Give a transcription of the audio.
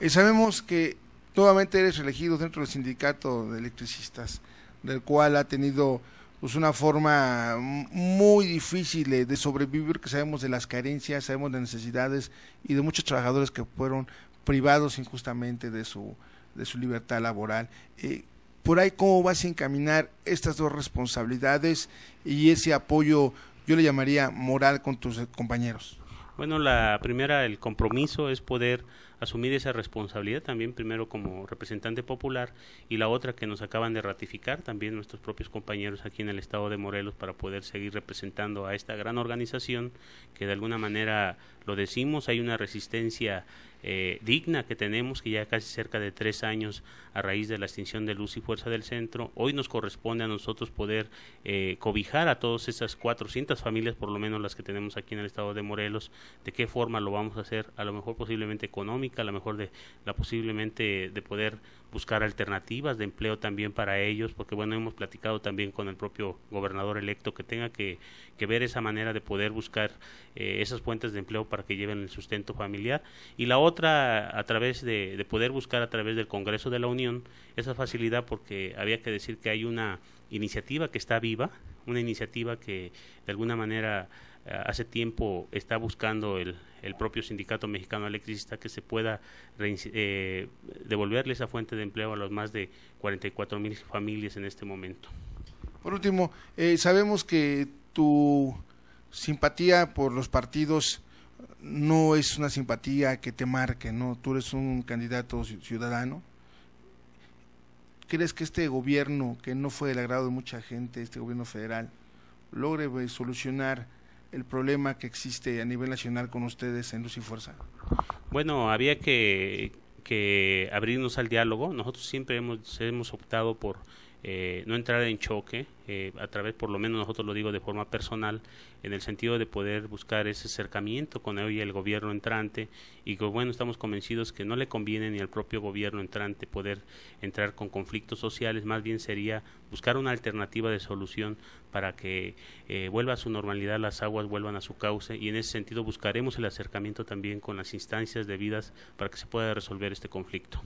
Y eh, sabemos que nuevamente eres elegido dentro del sindicato de electricistas, del cual ha tenido pues una forma muy difícil de sobrevivir, que sabemos de las carencias, sabemos de necesidades y de muchos trabajadores que fueron privados injustamente de su, de su libertad laboral. Eh, por ahí, ¿cómo vas a encaminar estas dos responsabilidades y ese apoyo, yo le llamaría moral, con tus compañeros? Bueno, la primera, el compromiso es poder asumir esa responsabilidad también, primero como representante popular y la otra que nos acaban de ratificar también nuestros propios compañeros aquí en el estado de Morelos para poder seguir representando a esta gran organización que de alguna manera, lo decimos, hay una resistencia eh, digna que tenemos, que ya casi cerca de tres años a raíz de la extinción de Luz y Fuerza del Centro, hoy nos corresponde a nosotros poder eh, cobijar a todas esas 400 familias, por lo menos las que tenemos aquí en el estado de Morelos, de qué forma lo vamos a hacer, a lo mejor posiblemente económica, a lo mejor de la posiblemente de poder buscar alternativas de empleo también para ellos, porque bueno, hemos platicado también con el propio gobernador electo que tenga que, ver esa manera de poder buscar eh, esas fuentes de empleo para que lleven el sustento familiar. Y la otra otra, a través de, poder buscar a través del Congreso de la Unión esa facilidad, porque había que decir que hay una iniciativa que está viva, una iniciativa que de alguna manera eh, hace tiempo está buscando el, propio sindicato mexicano electricista que se pueda eh, devolverle esa fuente de empleo a los más de 44 mil familias en este momento. Por último, eh, sabemos que tu simpatía por los partidos no es una simpatía que te marque, ¿no? Tú eres un candidato ciudadano. ¿Crees que este gobierno, que no fue del agrado de mucha gente, este gobierno federal, logre pues, solucionar el problema que existe a nivel nacional con ustedes en Luz y Fuerza? Bueno, había que, que abrirnos al diálogo. Nosotros siempre hemos, hemos optado por eh, no entrar en choque, eh, a través, por lo menos nosotros lo digo de forma personal, en el sentido de poder buscar ese acercamiento con hoy el gobierno entrante y que pues bueno, estamos convencidos que no le conviene ni al propio gobierno entrante poder entrar con conflictos sociales, más bien sería buscar una alternativa de solución para que eh, vuelva a su normalidad, las aguas vuelvan a su cauce y en ese sentido buscaremos el acercamiento también con las instancias debidas para que se pueda resolver este conflicto.